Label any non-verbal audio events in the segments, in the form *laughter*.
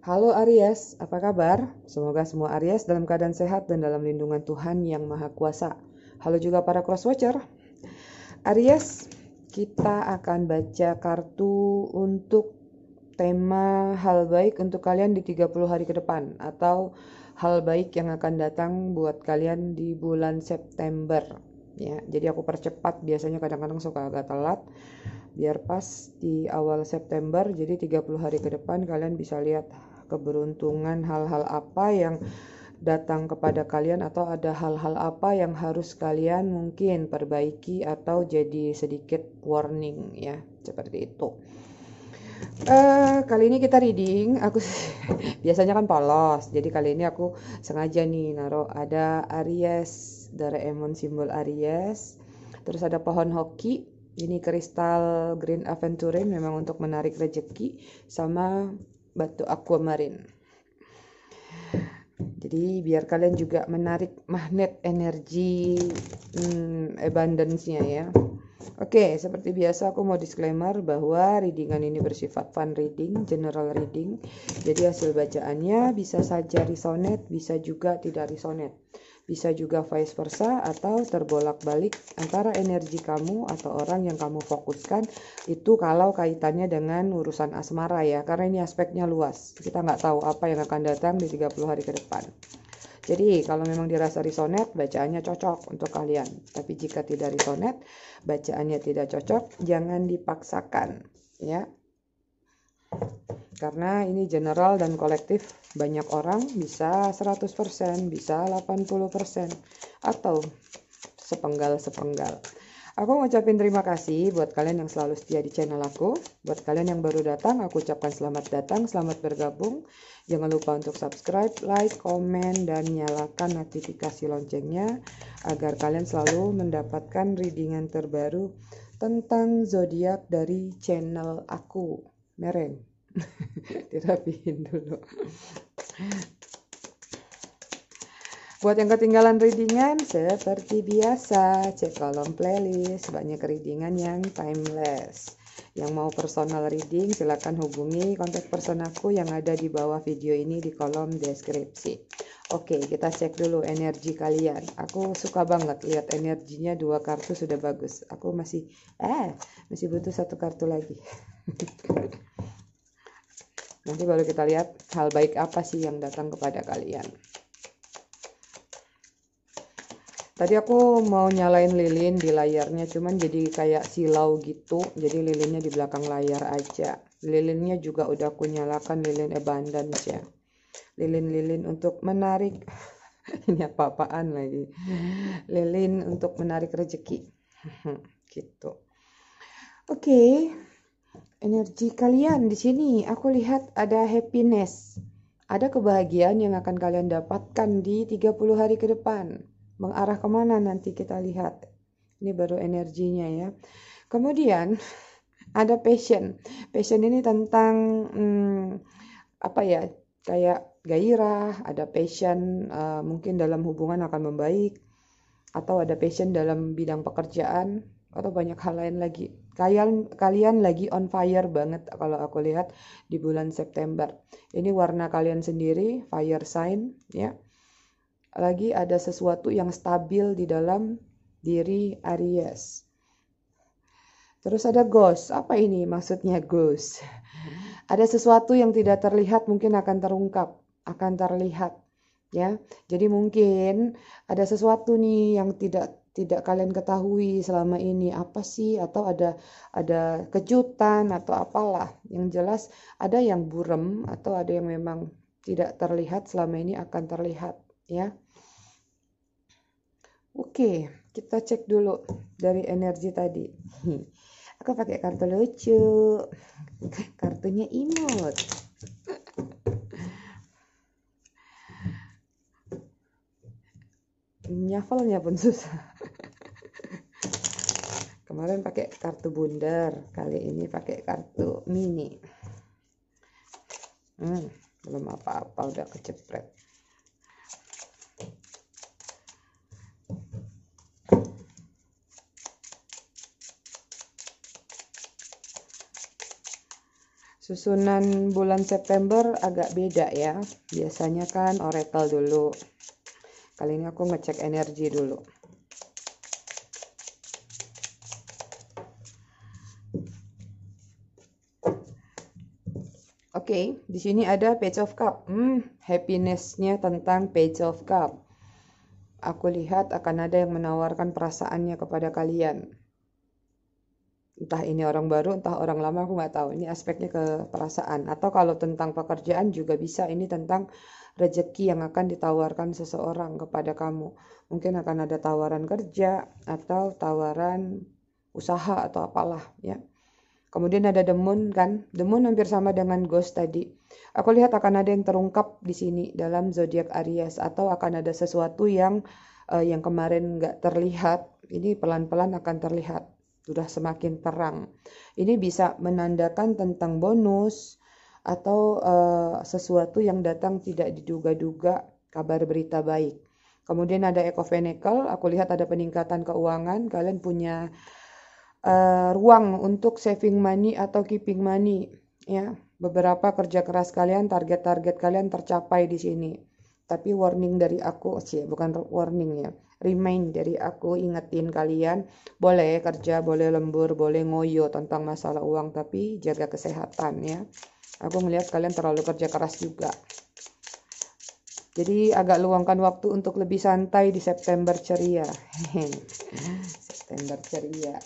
Halo Aries, apa kabar? Semoga semua Aries dalam keadaan sehat dan dalam lindungan Tuhan yang Maha Kuasa. Halo juga para cross watcher. Aries, kita akan baca kartu untuk tema hal baik untuk kalian di 30 hari ke depan atau hal baik yang akan datang buat kalian di bulan September ya. Jadi aku percepat biasanya kadang-kadang suka agak telat biar pas di awal September jadi 30 hari ke depan kalian bisa lihat keberuntungan, hal-hal apa yang datang kepada kalian atau ada hal-hal apa yang harus kalian mungkin perbaiki atau jadi sedikit warning ya seperti itu uh, kali ini kita reading aku *laughs* biasanya kan polos jadi kali ini aku sengaja nih naruh ada Aries dari Doraemon simbol Aries terus ada pohon hoki ini kristal green aventurine memang untuk menarik rejeki sama batu aquamarine. Jadi biar kalian juga menarik magnet energi hmm, abundance-nya ya. Oke, okay, seperti biasa aku mau disclaimer bahwa readingan ini bersifat fun reading, general reading. Jadi hasil bacaannya bisa saja resonate, bisa juga tidak resonate. Bisa juga vice versa atau terbolak-balik antara energi kamu atau orang yang kamu fokuskan itu kalau kaitannya dengan urusan asmara ya. Karena ini aspeknya luas. Kita nggak tahu apa yang akan datang di 30 hari ke depan. Jadi kalau memang dirasa risonet, bacaannya cocok untuk kalian. Tapi jika tidak risonet, bacaannya tidak cocok, jangan dipaksakan ya karena ini general dan kolektif banyak orang bisa 100% bisa 80% atau sepenggal-sepenggal aku ngucapin terima kasih buat kalian yang selalu setia di channel aku buat kalian yang baru datang aku ucapkan selamat datang selamat bergabung jangan lupa untuk subscribe like komen dan nyalakan notifikasi loncengnya agar kalian selalu mendapatkan readingan terbaru tentang zodiak dari channel aku mereng *laughs* dirapihin dulu buat yang ketinggalan readingan seperti biasa cek kolom playlist banyak readingan yang timeless yang mau personal reading silahkan hubungi kontak person aku yang ada di bawah video ini di kolom deskripsi Oke kita cek dulu energi kalian aku suka banget lihat energinya dua kartu sudah bagus aku masih eh masih butuh satu kartu lagi *laughs* Nanti baru kita lihat hal baik apa sih yang datang kepada kalian. Tadi aku mau nyalain lilin di layarnya, cuman jadi kayak silau gitu. Jadi lilinnya di belakang layar aja. Lilinnya juga udah aku nyalakan lilin abundance ya. Lilin-lilin untuk menarik. *laughs* Ini apa-apaan lagi. Lilin untuk menarik rezeki. *laughs* gitu. Oke. Okay energi kalian di sini. Aku lihat ada happiness. Ada kebahagiaan yang akan kalian dapatkan di 30 hari ke depan. Mengarah kemana nanti kita lihat. Ini baru energinya ya. Kemudian *laughs* ada passion. Passion ini tentang hmm, apa ya? Kayak gairah, ada passion uh, mungkin dalam hubungan akan membaik atau ada passion dalam bidang pekerjaan atau banyak hal lain lagi. Kalian kalian lagi on fire banget kalau aku lihat di bulan September. Ini warna kalian sendiri, fire sign ya. Lagi ada sesuatu yang stabil di dalam diri Aries. Terus ada ghost. Apa ini maksudnya ghost? Ada sesuatu yang tidak terlihat mungkin akan terungkap, akan terlihat ya. Jadi mungkin ada sesuatu nih yang tidak tidak kalian ketahui selama ini apa sih atau ada ada kejutan atau apalah yang jelas ada yang burem atau ada yang memang tidak terlihat selama ini akan terlihat ya oke kita cek dulu dari energi tadi *laughs* aku pakai kartu lucu *laughs* kartunya imut *laughs* nyafalnya pun susah kemarin pakai kartu bundar kali ini pakai kartu mini hmm, belum apa-apa udah kecepret susunan bulan September agak beda ya biasanya kan oracle dulu kali ini aku ngecek energi dulu okay, di sini ada page of cup. Hmm, happinessnya tentang page of cup. Aku lihat akan ada yang menawarkan perasaannya kepada kalian. Entah ini orang baru, entah orang lama, aku nggak tahu. Ini aspeknya ke perasaan. Atau kalau tentang pekerjaan juga bisa. Ini tentang rejeki yang akan ditawarkan seseorang kepada kamu. Mungkin akan ada tawaran kerja atau tawaran usaha atau apalah ya. Kemudian ada demun kan. demun hampir sama dengan Ghost tadi. Aku lihat akan ada yang terungkap di sini dalam zodiak Aries atau akan ada sesuatu yang uh, yang kemarin nggak terlihat. Ini pelan-pelan akan terlihat. Sudah semakin terang. Ini bisa menandakan tentang bonus atau uh, sesuatu yang datang tidak diduga-duga kabar berita baik. Kemudian ada Eco aku lihat ada peningkatan keuangan, kalian punya uh, ruang untuk saving money atau keeping money ya beberapa kerja keras kalian target-target kalian tercapai di sini tapi warning dari aku sih bukan warning ya remind dari aku ingetin kalian boleh kerja boleh lembur boleh ngoyo tentang masalah uang tapi jaga kesehatan ya aku melihat kalian terlalu kerja keras juga jadi agak luangkan waktu untuk lebih santai di September ceria *laughs* September ceria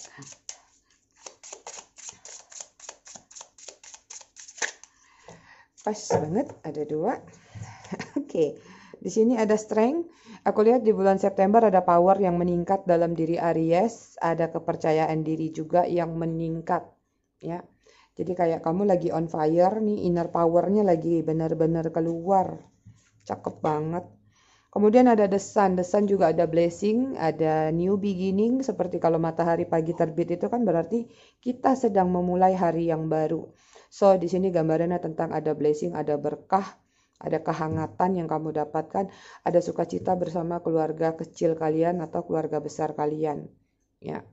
pas banget ada dua *laughs* oke okay. di sini ada strength aku lihat di bulan September ada power yang meningkat dalam diri Aries ada kepercayaan diri juga yang meningkat ya jadi kayak kamu lagi on fire nih inner powernya lagi benar-benar keluar. Cakep banget. Kemudian ada the sun. juga ada blessing, ada new beginning. Seperti kalau matahari pagi terbit itu kan berarti kita sedang memulai hari yang baru. So di sini gambarannya tentang ada blessing, ada berkah, ada kehangatan yang kamu dapatkan, ada sukacita bersama keluarga kecil kalian atau keluarga besar kalian. Ya.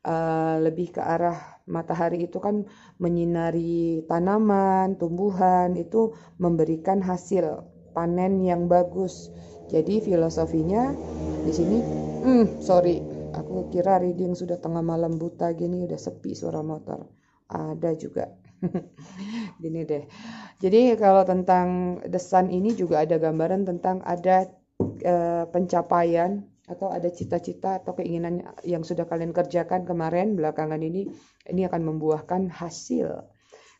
Uh, lebih ke arah matahari itu kan menyinari tanaman, tumbuhan itu memberikan hasil panen yang bagus. Jadi filosofinya di sini, hmm, sorry, aku kira reading sudah tengah malam buta gini udah sepi suara motor. Ada juga. *laughs* gini deh jadi kalau tentang desain ini juga ada gambaran tentang ada e, pencapaian atau ada cita-cita atau keinginan yang sudah kalian kerjakan kemarin belakangan ini ini akan membuahkan hasil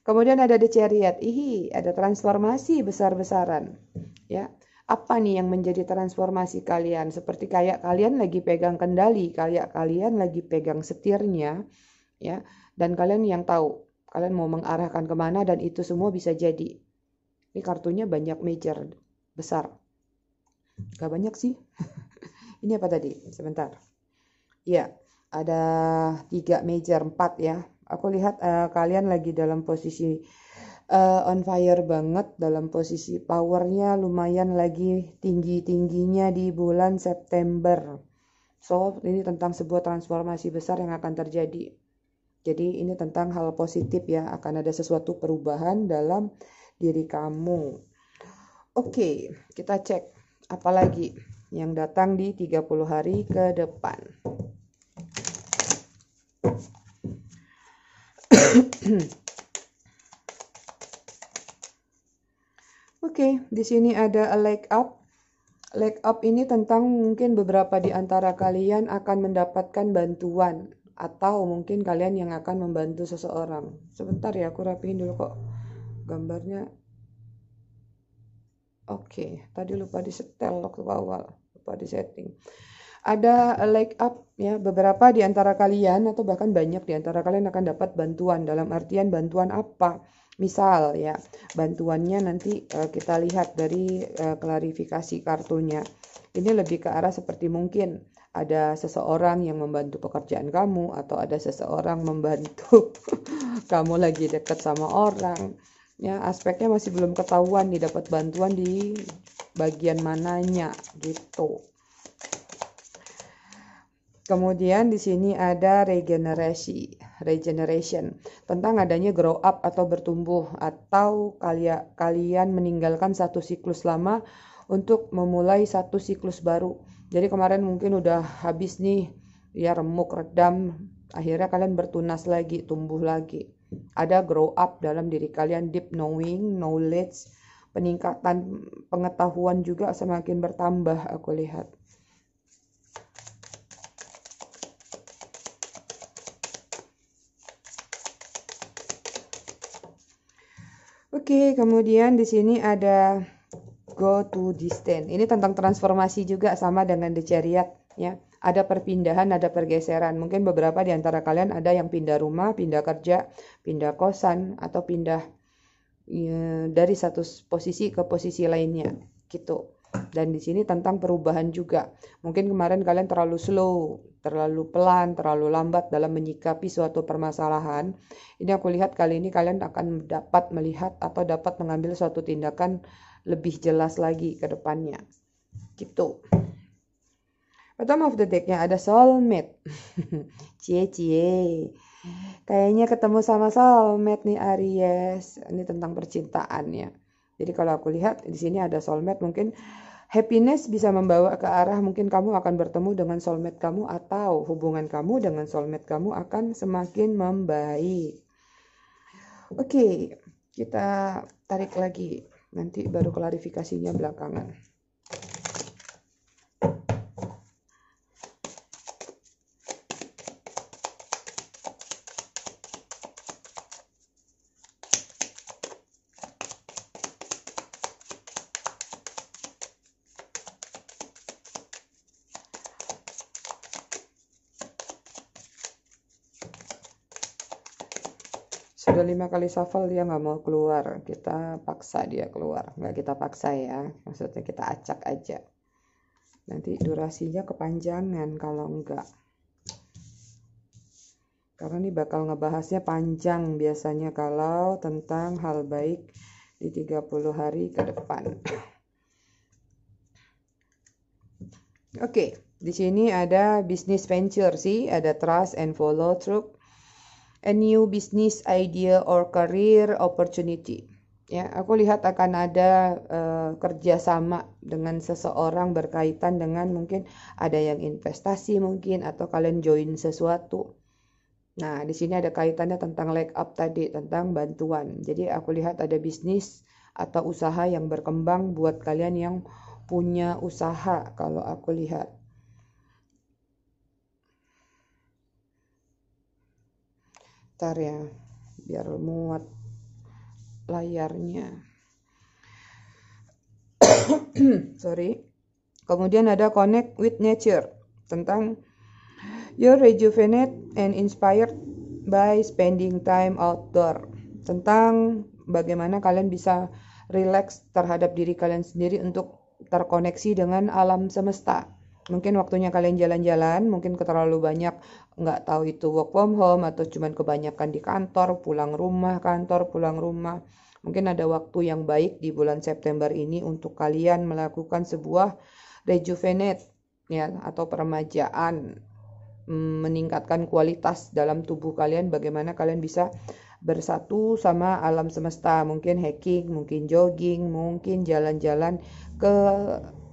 kemudian ada deceriat ihi ada transformasi besar-besaran ya apa nih yang menjadi transformasi kalian seperti kayak kalian lagi pegang kendali kayak kalian lagi pegang setirnya ya dan kalian yang tahu kalian mau mengarahkan kemana dan itu semua bisa jadi ini kartunya banyak major besar gak banyak sih *laughs* ini apa tadi sebentar ya ada tiga major empat ya aku lihat uh, kalian lagi dalam posisi uh, on fire banget dalam posisi powernya lumayan lagi tinggi-tingginya di bulan September. So, ini tentang sebuah transformasi besar yang akan terjadi. Jadi ini tentang hal positif ya, akan ada sesuatu perubahan dalam diri kamu. Oke, kita cek apalagi yang datang di 30 hari ke depan. *coughs* Oke, di sini ada a leg up. Leg up ini tentang mungkin beberapa di antara kalian akan mendapatkan bantuan atau mungkin kalian yang akan membantu seseorang sebentar ya aku rapihin dulu kok gambarnya oke okay, tadi lupa di setel waktu awal lupa di setting ada like up ya beberapa di antara kalian atau bahkan banyak di antara kalian akan dapat bantuan dalam artian bantuan apa misal ya bantuannya nanti uh, kita lihat dari uh, klarifikasi kartunya ini lebih ke arah seperti mungkin ada seseorang yang membantu pekerjaan kamu atau ada seseorang membantu *laughs* kamu lagi dekat sama orang ya aspeknya masih belum ketahuan nih dapat bantuan di bagian mananya gitu kemudian di sini ada regenerasi regeneration tentang adanya grow up atau bertumbuh atau kalian kalian meninggalkan satu siklus lama untuk memulai satu siklus baru jadi kemarin mungkin udah habis nih ya remuk redam akhirnya kalian bertunas lagi tumbuh lagi ada grow up dalam diri kalian deep knowing knowledge peningkatan pengetahuan juga semakin bertambah aku lihat Oke, kemudian di sini ada go to distant. Ini tentang transformasi juga sama dengan chariot. ya. Ada perpindahan, ada pergeseran. Mungkin beberapa di antara kalian ada yang pindah rumah, pindah kerja, pindah kosan atau pindah ya, dari satu posisi ke posisi lainnya gitu. Dan di sini tentang perubahan juga. Mungkin kemarin kalian terlalu slow, terlalu pelan, terlalu lambat dalam menyikapi suatu permasalahan. Ini aku lihat kali ini kalian akan dapat melihat atau dapat mengambil suatu tindakan lebih jelas lagi ke depannya. Gitu. Bottom of the deck ada soulmate. Cie-cie. *laughs* Kayaknya ketemu sama soulmate nih Aries. Ini tentang percintaan ya. Jadi kalau aku lihat di sini ada soulmate mungkin happiness bisa membawa ke arah mungkin kamu akan bertemu dengan soulmate kamu atau hubungan kamu dengan soulmate kamu akan semakin membaik. Oke, okay, kita tarik lagi nanti baru klarifikasinya belakangan lima kali shuffle dia nggak mau keluar kita paksa dia keluar nggak kita paksa ya maksudnya kita acak aja nanti durasinya kepanjangan kalau enggak karena ini bakal ngebahasnya panjang biasanya kalau tentang hal baik di 30 hari ke depan oke okay. Di sini ada bisnis venture sih, ada trust and follow through, a new business idea or career opportunity. Ya, aku lihat akan ada uh, kerjasama dengan seseorang berkaitan dengan mungkin ada yang investasi mungkin atau kalian join sesuatu. Nah, di sini ada kaitannya tentang leg up tadi tentang bantuan. Jadi aku lihat ada bisnis atau usaha yang berkembang buat kalian yang punya usaha kalau aku lihat. bentar ya biar muat layarnya *coughs* sorry kemudian ada connect with nature tentang you rejuvenate and inspired by spending time outdoor tentang bagaimana kalian bisa relax terhadap diri kalian sendiri untuk terkoneksi dengan alam semesta mungkin waktunya kalian jalan-jalan mungkin terlalu banyak nggak tahu itu work from home atau cuman kebanyakan di kantor pulang rumah kantor pulang rumah mungkin ada waktu yang baik di bulan September ini untuk kalian melakukan sebuah rejuvenate ya atau peremajaan mm, meningkatkan kualitas dalam tubuh kalian bagaimana kalian bisa bersatu sama alam semesta mungkin hiking mungkin jogging mungkin jalan-jalan ke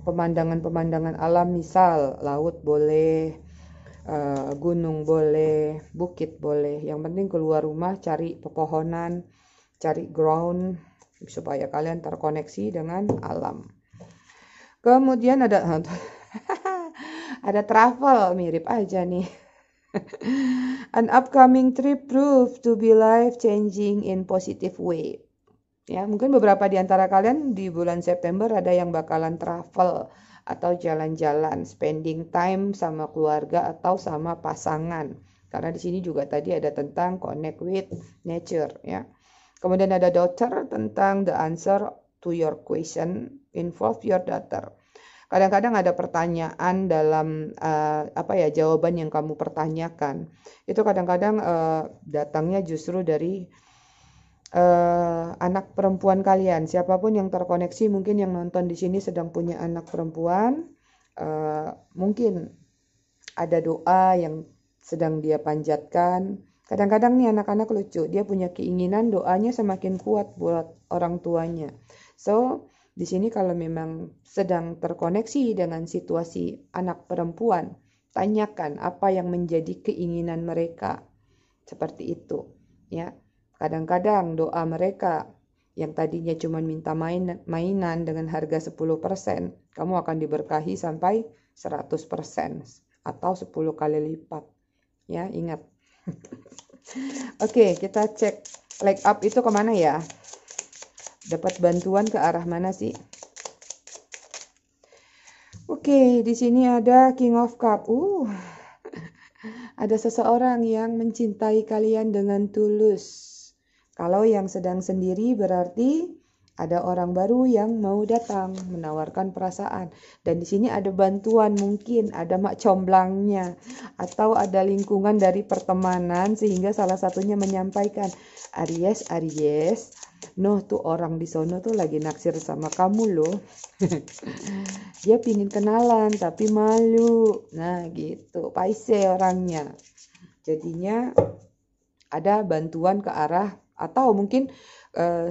pemandangan-pemandangan alam misal laut boleh eh, gunung boleh bukit boleh yang penting keluar rumah cari pepohonan cari ground supaya kalian terkoneksi dengan alam kemudian ada *laughs* ada travel mirip aja nih *laughs* An upcoming trip proved to be life changing in positive way. Ya, mungkin beberapa di antara kalian di bulan September ada yang bakalan travel atau jalan-jalan, spending time sama keluarga atau sama pasangan. Karena di sini juga tadi ada tentang connect with nature ya. Kemudian ada daughter tentang the answer to your question, involve your daughter kadang-kadang ada pertanyaan dalam uh, apa ya jawaban yang kamu pertanyakan itu kadang-kadang uh, datangnya justru dari uh, anak perempuan kalian. Siapapun yang terkoneksi, mungkin yang nonton di sini sedang punya anak perempuan, uh, mungkin ada doa yang sedang dia panjatkan. Kadang-kadang nih anak-anak lucu, dia punya keinginan doanya semakin kuat buat orang tuanya. So, di sini kalau memang sedang terkoneksi dengan situasi anak perempuan, tanyakan apa yang menjadi keinginan mereka. Seperti itu, ya. Kadang-kadang doa mereka yang tadinya cuma minta mainan dengan harga 10%, kamu akan diberkahi sampai 100% atau 10 kali lipat. Ya, ingat. *laughs* Oke, okay, kita cek leg up itu kemana ya? Dapat bantuan ke arah mana sih? Oke, okay, di sini ada King of Cup. Uh, *laughs* ada seseorang yang mencintai kalian dengan tulus kalau yang sedang sendiri berarti ada orang baru yang mau datang menawarkan perasaan dan di sini ada bantuan mungkin ada mak comblangnya atau ada lingkungan dari pertemanan sehingga salah satunya menyampaikan Aries Aries noh tuh orang di sana tuh lagi naksir sama kamu loh *laughs* dia pingin kenalan tapi malu nah gitu paise orangnya jadinya ada bantuan ke arah atau mungkin uh,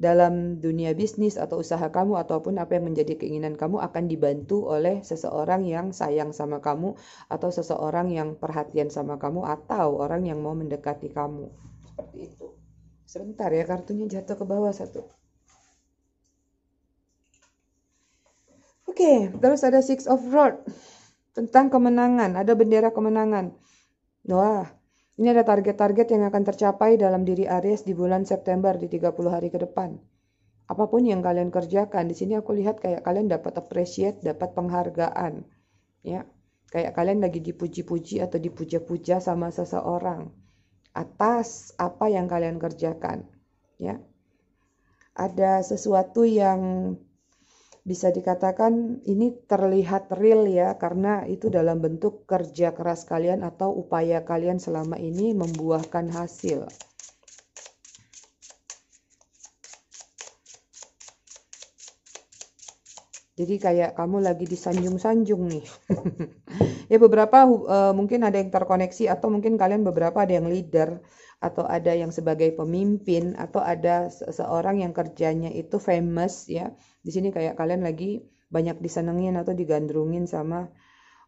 dalam dunia bisnis atau usaha kamu ataupun apa yang menjadi keinginan kamu akan dibantu oleh seseorang yang sayang sama kamu atau seseorang yang perhatian sama kamu atau orang yang mau mendekati kamu seperti itu sebentar ya kartunya jatuh ke bawah satu oke okay, terus ada six of Rod tentang kemenangan ada bendera kemenangan wah ini ada target-target yang akan tercapai dalam diri Aries di bulan September di 30 hari ke depan. Apapun yang kalian kerjakan, di sini aku lihat kayak kalian dapat appreciate, dapat penghargaan. Ya. Kayak kalian lagi dipuji-puji atau dipuja-puja sama seseorang atas apa yang kalian kerjakan, ya. Ada sesuatu yang bisa dikatakan ini terlihat real ya karena itu dalam bentuk kerja keras kalian atau upaya kalian selama ini membuahkan hasil. Jadi kayak kamu lagi disanjung-sanjung nih. *laughs* ya beberapa uh, mungkin ada yang terkoneksi atau mungkin kalian beberapa ada yang leader atau ada yang sebagai pemimpin atau ada seorang yang kerjanya itu famous ya di sini kayak kalian lagi banyak disenengin atau digandrungin sama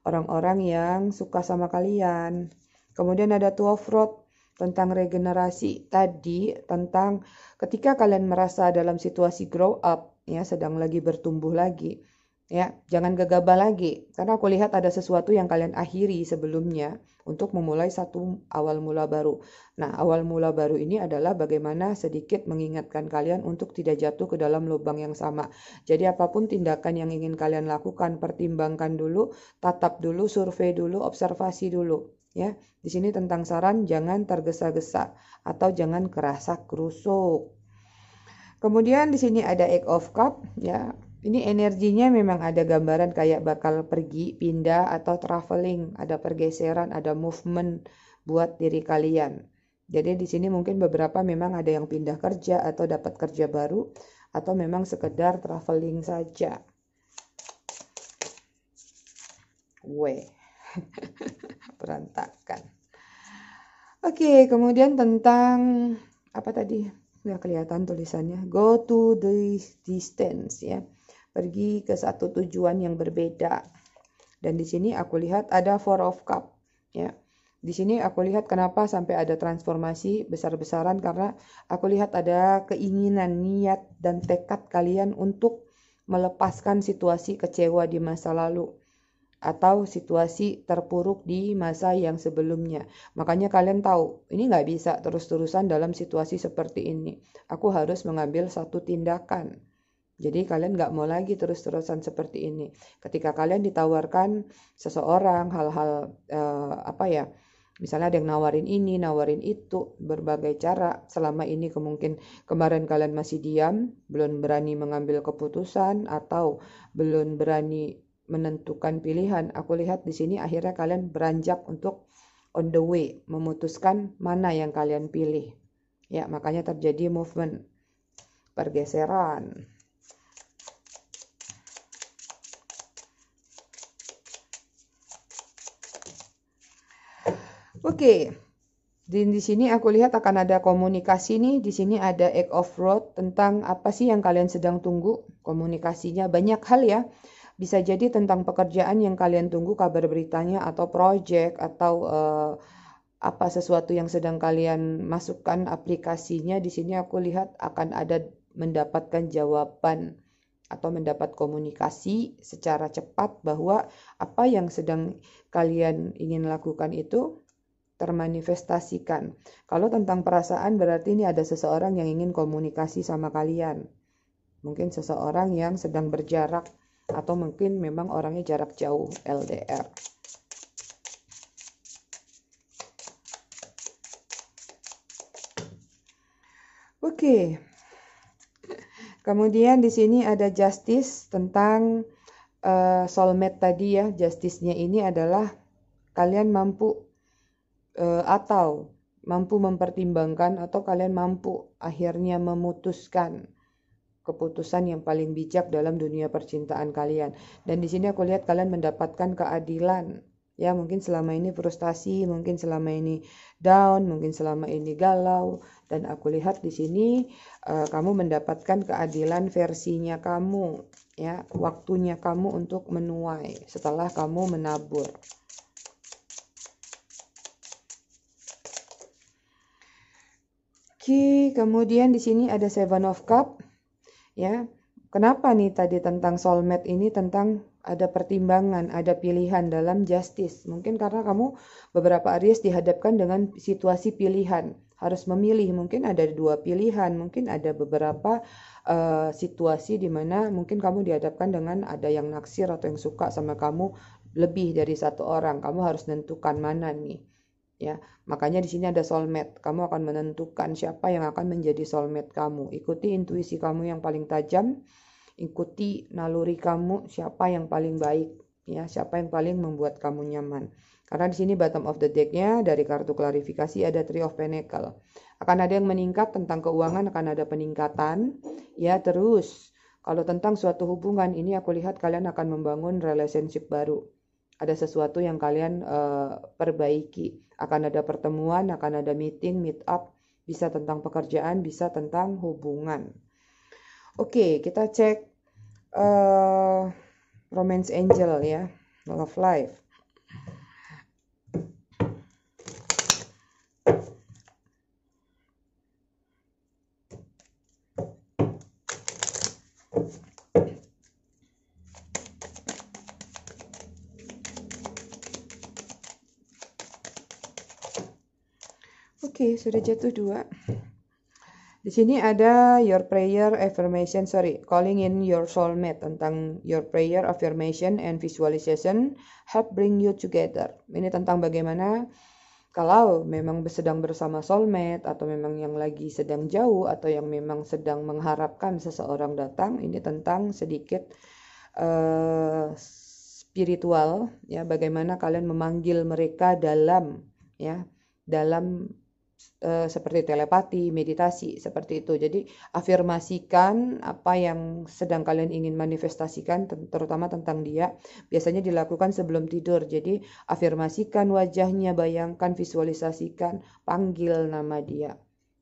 orang-orang yang suka sama kalian kemudian ada two of road tentang regenerasi tadi tentang ketika kalian merasa dalam situasi grow up ya sedang lagi bertumbuh lagi Ya, jangan gegabah lagi karena aku lihat ada sesuatu yang kalian akhiri sebelumnya untuk memulai satu awal mula baru. Nah, awal mula baru ini adalah bagaimana sedikit mengingatkan kalian untuk tidak jatuh ke dalam lubang yang sama. Jadi apapun tindakan yang ingin kalian lakukan, pertimbangkan dulu, tatap dulu, survei dulu, observasi dulu ya. Di sini tentang saran jangan tergesa-gesa atau jangan kerasa kerusuk. Kemudian di sini ada egg of cup ya ini energinya memang ada gambaran kayak bakal pergi, pindah, atau traveling, ada pergeseran, ada movement buat diri kalian. Jadi di sini mungkin beberapa memang ada yang pindah kerja atau dapat kerja baru, atau memang sekedar traveling saja. Weh, *laughs* berantakan. Oke, okay, kemudian tentang apa tadi? Nggak kelihatan tulisannya. Go to the distance ya pergi ke satu tujuan yang berbeda. Dan di sini aku lihat ada Four of Cup, ya. Di sini aku lihat kenapa sampai ada transformasi besar-besaran karena aku lihat ada keinginan, niat dan tekad kalian untuk melepaskan situasi kecewa di masa lalu atau situasi terpuruk di masa yang sebelumnya. Makanya kalian tahu, ini nggak bisa terus-terusan dalam situasi seperti ini. Aku harus mengambil satu tindakan. Jadi kalian nggak mau lagi terus-terusan seperti ini. Ketika kalian ditawarkan seseorang hal-hal eh, apa ya, misalnya ada yang nawarin ini, nawarin itu, berbagai cara. Selama ini kemungkin kemarin kalian masih diam, belum berani mengambil keputusan atau belum berani menentukan pilihan. Aku lihat di sini akhirnya kalian beranjak untuk on the way, memutuskan mana yang kalian pilih. Ya, makanya terjadi movement pergeseran. Oke. Di, di sini aku lihat akan ada komunikasi nih. Di sini ada egg of road tentang apa sih yang kalian sedang tunggu. Komunikasinya banyak hal ya. Bisa jadi tentang pekerjaan yang kalian tunggu kabar beritanya atau project atau uh, apa sesuatu yang sedang kalian masukkan aplikasinya. Di sini aku lihat akan ada mendapatkan jawaban atau mendapat komunikasi secara cepat bahwa apa yang sedang kalian ingin lakukan itu termanifestasikan. Kalau tentang perasaan berarti ini ada seseorang yang ingin komunikasi sama kalian. Mungkin seseorang yang sedang berjarak atau mungkin memang orangnya jarak jauh LDR. Oke. Okay. Kemudian di sini ada justice tentang uh, soulmate tadi ya. Justice-nya ini adalah kalian mampu Eh, atau mampu mempertimbangkan atau kalian mampu akhirnya memutuskan keputusan yang paling bijak dalam dunia percintaan kalian. Dan di sini aku lihat kalian mendapatkan keadilan. Ya, mungkin selama ini frustasi, mungkin selama ini down, mungkin selama ini galau dan aku lihat di sini uh, kamu mendapatkan keadilan versinya kamu ya, waktunya kamu untuk menuai setelah kamu menabur. Oke, kemudian di sini ada Seven of Cup. Ya, kenapa nih tadi tentang soulmate ini tentang ada pertimbangan, ada pilihan dalam justice. Mungkin karena kamu beberapa Aries dihadapkan dengan situasi pilihan, harus memilih. Mungkin ada dua pilihan, mungkin ada beberapa uh, situasi di mana mungkin kamu dihadapkan dengan ada yang naksir atau yang suka sama kamu lebih dari satu orang. Kamu harus menentukan mana nih ya makanya di sini ada soulmate kamu akan menentukan siapa yang akan menjadi soulmate kamu ikuti intuisi kamu yang paling tajam ikuti naluri kamu siapa yang paling baik ya siapa yang paling membuat kamu nyaman karena di sini bottom of the decknya dari kartu klarifikasi ada three of pentacle akan ada yang meningkat tentang keuangan akan ada peningkatan ya terus kalau tentang suatu hubungan ini aku lihat kalian akan membangun relationship baru ada sesuatu yang kalian uh, perbaiki. Akan ada pertemuan, akan ada meeting, meet up, bisa tentang pekerjaan, bisa tentang hubungan. Oke, okay, kita cek uh, romance angel ya, love life. sudah jatuh dua. Di sini ada your prayer affirmation, sorry, calling in your soulmate tentang your prayer affirmation and visualization help bring you together. Ini tentang bagaimana kalau memang sedang bersama soulmate atau memang yang lagi sedang jauh atau yang memang sedang mengharapkan seseorang datang, ini tentang sedikit uh, spiritual ya bagaimana kalian memanggil mereka dalam ya dalam Eh, seperti telepati, meditasi seperti itu. Jadi afirmasikan apa yang sedang kalian ingin manifestasikan terutama tentang dia. Biasanya dilakukan sebelum tidur. Jadi afirmasikan wajahnya, bayangkan, visualisasikan, panggil nama dia.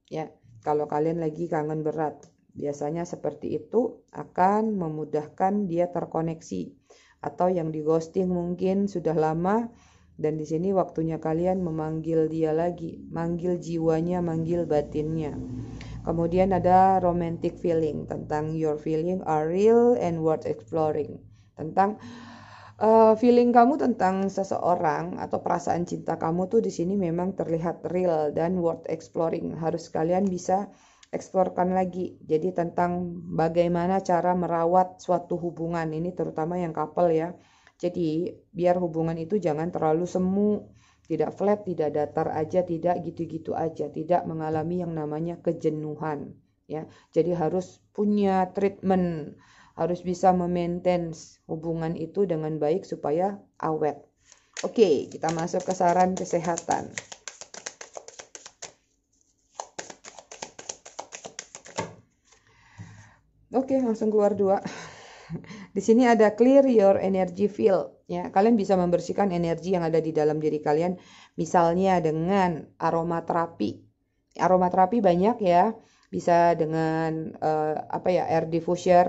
Ya, kalau kalian lagi kangen berat, biasanya seperti itu akan memudahkan dia terkoneksi atau yang di ghosting mungkin sudah lama dan di sini waktunya kalian memanggil dia lagi, manggil jiwanya, manggil batinnya. Kemudian ada romantic feeling tentang your feeling are real and worth exploring. Tentang uh, feeling kamu tentang seseorang atau perasaan cinta kamu tuh di sini memang terlihat real dan worth exploring. Harus kalian bisa eksplorkan lagi. Jadi tentang bagaimana cara merawat suatu hubungan ini terutama yang couple ya. Jadi biar hubungan itu jangan terlalu semu, tidak flat, tidak datar aja, tidak gitu-gitu aja, tidak mengalami yang namanya kejenuhan ya. Jadi harus punya treatment, harus bisa memaintain hubungan itu dengan baik supaya awet. Oke, kita masuk ke saran kesehatan. Oke, langsung keluar dua. Di sini ada clear your energy field ya. Kalian bisa membersihkan energi yang ada di dalam diri kalian misalnya dengan aromaterapi. Aromaterapi banyak ya. Bisa dengan uh, apa ya air diffuser,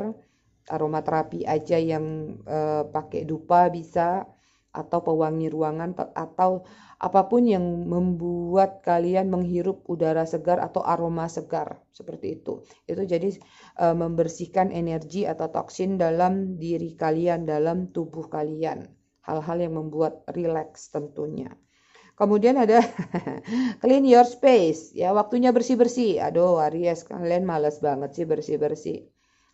aromaterapi aja yang uh, pakai dupa bisa atau pewangi ruangan atau apapun yang membuat kalian menghirup udara segar atau aroma segar seperti itu. Itu jadi e, membersihkan energi atau toksin dalam diri kalian, dalam tubuh kalian. Hal-hal yang membuat rileks tentunya. Kemudian ada *laughs* clean your space, ya waktunya bersih-bersih. Aduh, Aries kalian males banget sih bersih-bersih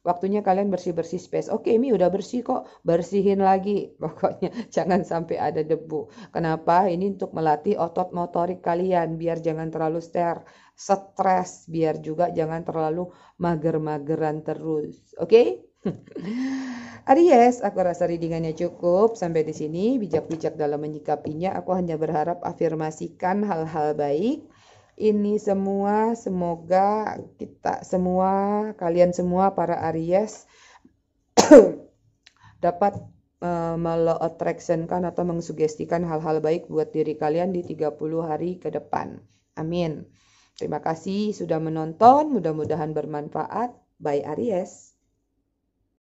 waktunya kalian bersih-bersih space. Oke, ini udah bersih kok, bersihin lagi. *laughs* Pokoknya jangan sampai ada debu. Kenapa? Ini untuk melatih otot motorik kalian biar jangan terlalu ster stres, biar juga jangan terlalu mager-mageran terus. Oke? Okay? *laughs* Aries, aku rasa readingannya cukup sampai di sini. Bijak-bijak dalam menyikapinya, aku hanya berharap afirmasikan hal-hal baik ini semua semoga kita semua, kalian semua para Aries *coughs* dapat uh, kan atau mengsugestikan hal-hal baik buat diri kalian di 30 hari ke depan. Amin. Terima kasih sudah menonton, mudah-mudahan bermanfaat. Bye Aries.